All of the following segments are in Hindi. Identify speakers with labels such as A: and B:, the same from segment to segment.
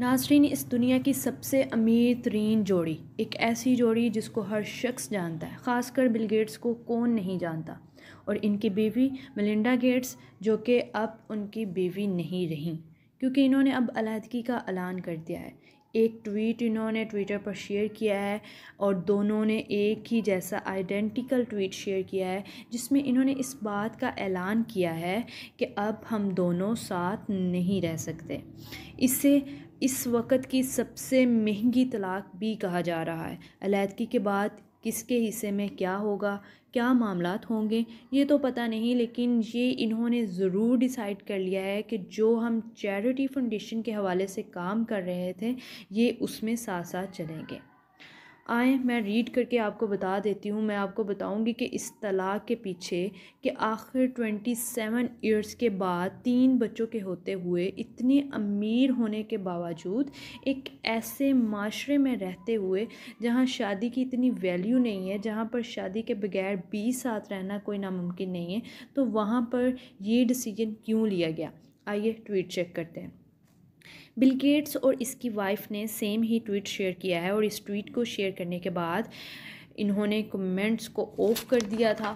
A: नासरीन इस दुनिया की सबसे अमीर तरीन जोड़ी एक ऐसी जोड़ी जिसको हर शख्स जानता है ख़ासकर बिल गेट्स को कौन नहीं जानता और इनकी बीवी मिलिंडा गेट्स जो कि अब उनकी बीवी नहीं रहीं क्योंकि इन्होंने अब अलीहदगी का ऐलान कर दिया है एक ट्वीट इन्होंने ट्विटर पर शेयर किया है और दोनों ने एक ही जैसा आइडेंटिकल ट्वीट शेयर किया है जिसमें इन्होंने इस बात का ऐलान किया है कि अब हम दोनों साथ नहीं रह सकते इससे इस वक्त की सबसे महंगी तलाक भी कहा जा रहा है अलीहदगी के बाद किसके हिस्से में क्या होगा क्या मामला होंगे ये तो पता नहीं लेकिन ये इन्होंने ज़रूर डिसाइड कर लिया है कि जो हम चैरिटी फाउंडेशन के हवाले से काम कर रहे थे ये उसमें साथ साथ चलेंगे आए मैं रीड करके आपको बता देती हूँ मैं आपको बताऊँगी कि इस तलाक़ के पीछे कि आखिर ट्वेंटी सेवन ईयर्स के बाद तीन बच्चों के होते हुए इतने अमीर होने के बावजूद एक ऐसे माशरे में रहते हुए जहाँ शादी की इतनी वैल्यू नहीं है जहाँ पर शादी के बगैर बीस साथ रहना कोई नामुमकिन नहीं है तो वहाँ पर ये डिसीजन क्यों लिया गया आइए ट्वीट चेक करते हैं बिल गेट्स और इसकी वाइफ ने सेम ही ट्वीट शेयर किया है और इस ट्वीट को शेयर करने के बाद इन्होंने कमेंट्स को ऑफ कर दिया था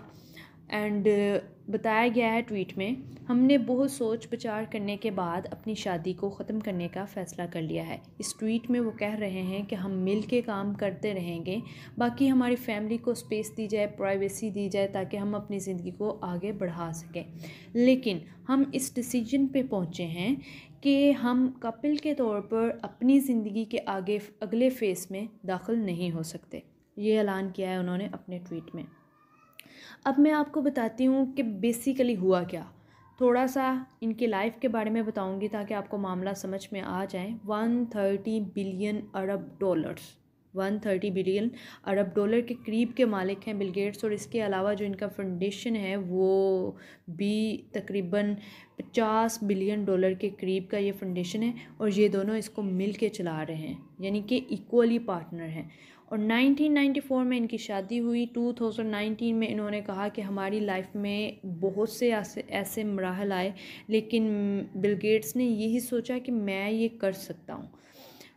A: एंड uh, बताया गया है ट्वीट में हमने बहुत सोच विचार करने के बाद अपनी शादी को ख़त्म करने का फ़ैसला कर लिया है इस ट्वीट में वो कह रहे हैं कि हम मिल के काम करते रहेंगे बाकी हमारी फैमिली को स्पेस दी जाए प्राइवेसी दी जाए ताकि हम अपनी ज़िंदगी को आगे बढ़ा सकें लेकिन हम इस डिसीजन पे पहुँचे हैं कि हम कपिल के तौर पर अपनी ज़िंदगी के आगे अगले फेस में दाखिल नहीं हो सकते ये ऐलान किया है उन्होंने अपने ट्वीट में अब मैं आपको बताती हूँ कि बेसिकली हुआ क्या थोड़ा सा इनके लाइफ के बारे में बताऊँगी ताकि आपको मामला समझ में आ जाए वन थर्टी बिलियन अरब डॉलर्स वन थर्टी बिलियन अरब डॉलर के करीब के मालिक हैं बिलगेट्स और इसके अलावा जो इनका फाउंडेशन है वो भी तकरीबन पचास बिलियन डॉलर के करीब का ये फाउंडेशन है और ये दोनों इसको मिल के चला रहे हैं यानी कि इक्वली पार्टनर हैं और 1994 में इनकी शादी हुई 2019 में इन्होंने कहा कि हमारी लाइफ में बहुत से ऐसे ऐसे मराहल आए लेकिन बिलगेट्स ने यही सोचा कि मैं ये कर सकता हूँ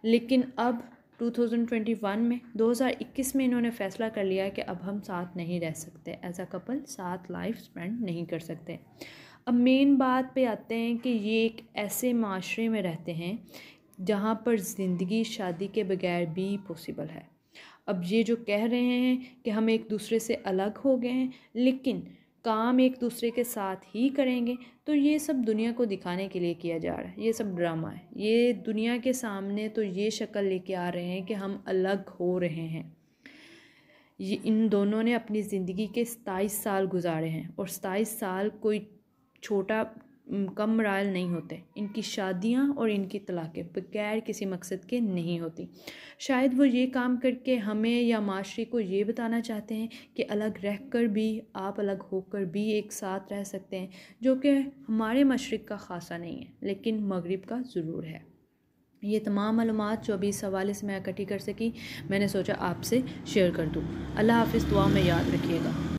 A: लेकिन अब 2021 में 2021 में इन्होंने फैसला कर लिया कि अब हम साथ नहीं रह सकते एज अ कपल साथ लाइफ स्पेंड नहीं कर सकते अब मेन बात पे आते हैं कि ये एक ऐसे माशरे में रहते हैं जहाँ पर ज़िंदगी शादी के बगैर भी पॉसिबल है अब ये जो कह रहे हैं कि हम एक दूसरे से अलग हो गए हैं लेकिन काम एक दूसरे के साथ ही करेंगे तो ये सब दुनिया को दिखाने के लिए किया जा रहा है ये सब ड्रामा है ये दुनिया के सामने तो ये शक्ल लेके आ रहे हैं कि हम अलग हो रहे हैं ये इन दोनों ने अपनी ज़िंदगी के सताईस साल गुजारे हैं और सताईस साल कोई छोटा कम रायल नहीं होते इनकी शादियां और इनकी तलाक़ें बगैर किसी मकसद के नहीं होती शायद वो ये काम करके हमें या माशरे को ये बताना चाहते हैं कि अलग रह कर भी आप अलग होकर भी एक साथ रह सकते हैं जो कि हमारे मशरक़ का ख़ासा नहीं है लेकिन मगरब का ज़रूर है ये तमाम मालूम जो अभी इस हवाले से मैं इकट्ठी कर सकी मैंने सोचा आपसे शेयर कर दूँ अल्लाह हाफ़ दुआ में याद रखिएगा